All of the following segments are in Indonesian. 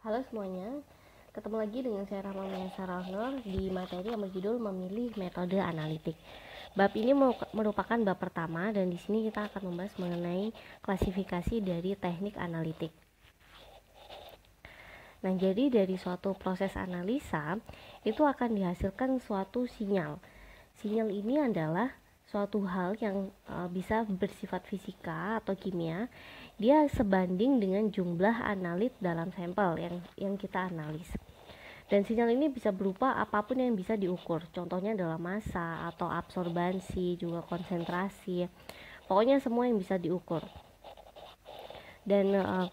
Halo semuanya, ketemu lagi dengan saya Rama Sarangor di materi yang berjudul memilih metode analitik. Bab ini merupakan bab pertama dan di sini kita akan membahas mengenai klasifikasi dari teknik analitik. Nah, jadi dari suatu proses analisa itu akan dihasilkan suatu sinyal. Sinyal ini adalah suatu hal yang uh, bisa bersifat fisika atau kimia, dia sebanding dengan jumlah analit dalam sampel yang yang kita analis. Dan sinyal ini bisa berupa apapun yang bisa diukur. Contohnya adalah massa atau absorbansi, juga konsentrasi. Pokoknya semua yang bisa diukur. Dan uh,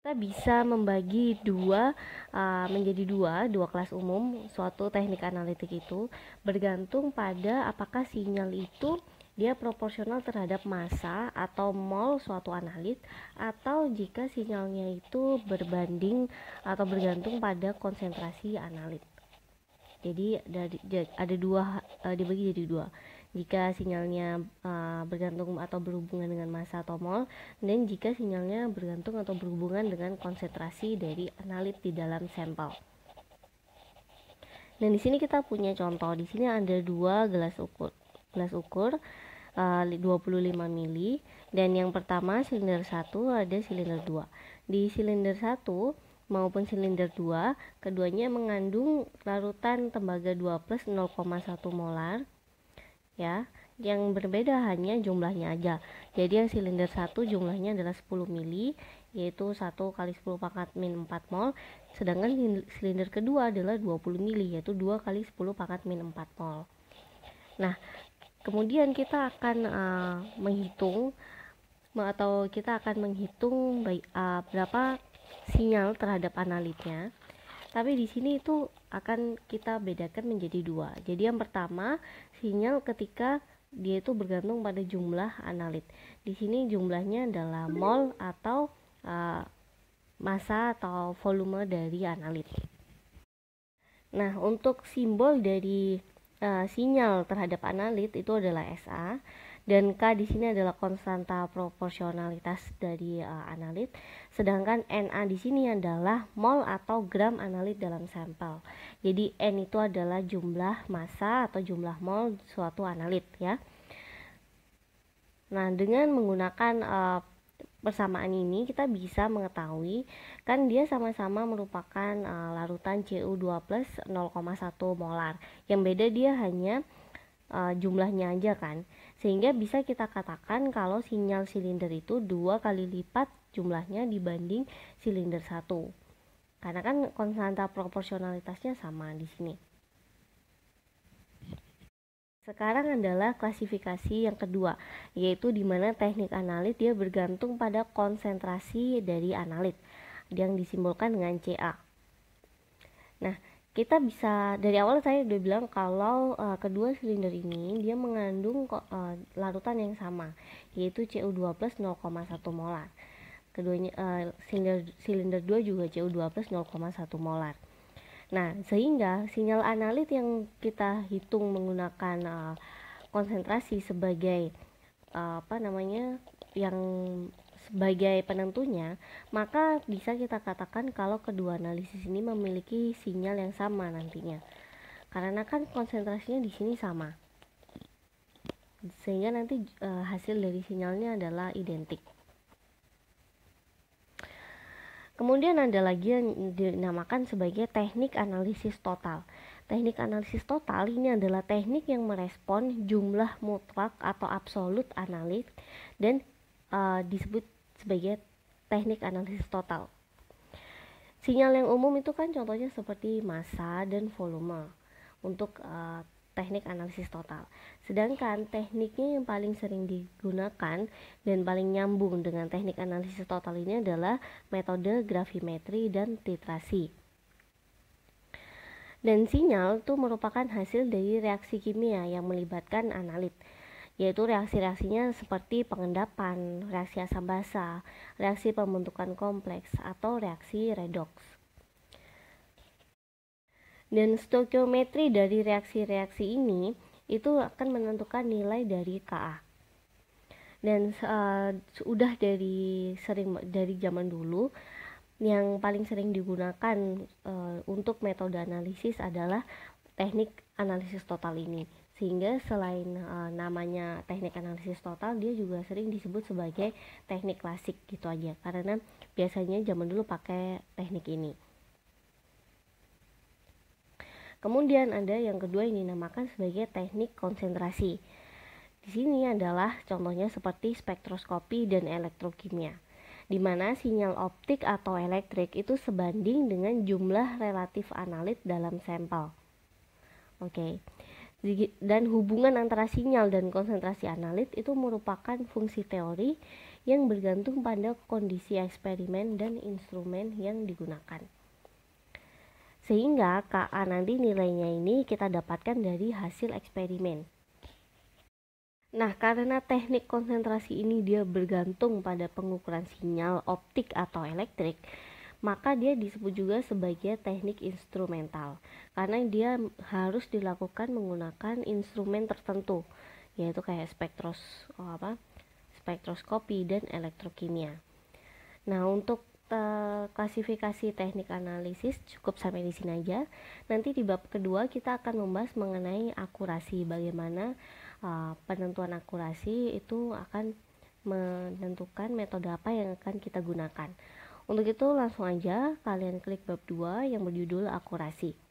kita bisa membagi dua uh, menjadi dua dua kelas umum suatu teknik analitik itu bergantung pada apakah sinyal itu dia proporsional terhadap masa atau mol suatu analit atau jika sinyalnya itu berbanding atau bergantung pada konsentrasi analit jadi ada dua eh, dibagi jadi dua jika sinyalnya uh, bergantung atau berhubungan dengan masa atau mol dan jika sinyalnya bergantung atau berhubungan dengan konsentrasi dari analit di dalam sampel. Dan di sini kita punya contoh. Di sini ada dua gelas ukur. Gelas ukur 25 eh, ml dan yang pertama silinder 1 ada silinder 2 di silinder 1 maupun silinder 2 keduanya mengandung larutan tembaga 2 plus 0,1 molar ya yang berbeda hanya jumlahnya aja jadi yang silinder satu jumlahnya adalah 10 mili yaitu 1 kali 10 pangkat min 4 mol sedangkan silinder kedua adalah 20 mili yaitu 2 kali 10 pangkat min 4 mol nah kemudian kita akan uh, menghitung atau kita akan menghitung eh, berapa sinyal terhadap analitnya tapi di sini itu akan kita bedakan menjadi dua. Jadi yang pertama sinyal ketika dia itu bergantung pada jumlah analit. Di sini jumlahnya adalah mol atau uh, massa atau volume dari analit. Nah, untuk simbol dari uh, sinyal terhadap analit itu adalah SA dan K di sini adalah konstanta proporsionalitas dari uh, analit sedangkan NA di sini adalah mol atau gram analit dalam sampel jadi N itu adalah jumlah massa atau jumlah mol suatu analit ya nah dengan menggunakan uh, persamaan ini kita bisa mengetahui kan dia sama-sama merupakan uh, larutan CU2 plus 0,1 molar yang beda dia hanya uh, jumlahnya aja kan sehingga bisa kita katakan kalau sinyal silinder itu dua kali lipat jumlahnya dibanding silinder satu. Karena kan konstanta proporsionalitasnya sama di sini. Sekarang adalah klasifikasi yang kedua, yaitu di mana teknik analit dia bergantung pada konsentrasi dari analit yang disimbolkan dengan CA. Nah, kita bisa dari awal saya udah bilang kalau uh, kedua silinder ini dia mengandung uh, larutan yang sama yaitu cu 2 plus 0,1 molar keduanya uh, silinder silinder 2 juga cu 2 plus 0,1 molar nah sehingga sinyal analit yang kita hitung menggunakan uh, konsentrasi sebagai uh, apa namanya yang sebagai penentunya, maka bisa kita katakan kalau kedua analisis ini memiliki sinyal yang sama nantinya. Karena kan konsentrasinya di sini sama. Sehingga nanti e, hasil dari sinyalnya adalah identik. Kemudian ada lagi yang dinamakan sebagai teknik analisis total. Teknik analisis total ini adalah teknik yang merespon jumlah mutlak atau absolut analit dan uh, disebut sebagai teknik analisis total. Sinyal yang umum itu kan contohnya seperti massa dan volume untuk uh, teknik analisis total. Sedangkan tekniknya yang paling sering digunakan dan paling nyambung dengan teknik analisis total ini adalah metode grafimetri dan titrasi. Dan sinyal itu merupakan hasil dari reaksi kimia yang melibatkan analit yaitu reaksi-reaksinya seperti pengendapan, reaksi asam basa, reaksi pembentukan kompleks, atau reaksi redoks. Dan stoikiometri dari reaksi-reaksi ini itu akan menentukan nilai dari Ka. Dan uh, eh, sudah dari sering dari zaman dulu yang paling sering digunakan uh, untuk metode analisis adalah teknik analisis total ini sehingga selain uh, namanya teknik analisis total dia juga sering disebut sebagai teknik klasik gitu aja karena biasanya zaman dulu pakai teknik ini kemudian ada yang kedua yang dinamakan sebagai teknik konsentrasi di sini adalah contohnya seperti spektroskopi dan elektrokimia di mana sinyal optik atau elektrik itu sebanding dengan jumlah relatif analit dalam sampel. Oke. Okay dan hubungan antara sinyal dan konsentrasi analit itu merupakan fungsi teori yang bergantung pada kondisi eksperimen dan instrumen yang digunakan. Sehingga KA nanti nilainya ini kita dapatkan dari hasil eksperimen. Nah, karena teknik konsentrasi ini dia bergantung pada pengukuran sinyal optik atau elektrik, maka dia disebut juga sebagai teknik instrumental karena dia harus dilakukan menggunakan instrumen tertentu yaitu kayak spektros oh apa spektroskopi dan elektrokimia. Nah, untuk eh, klasifikasi teknik analisis cukup sampai di sini aja. Nanti di bab kedua kita akan membahas mengenai akurasi bagaimana uh, penentuan akurasi itu akan menentukan metode apa yang akan kita gunakan. Untuk itu langsung aja kalian klik bab 2 yang berjudul akurasi.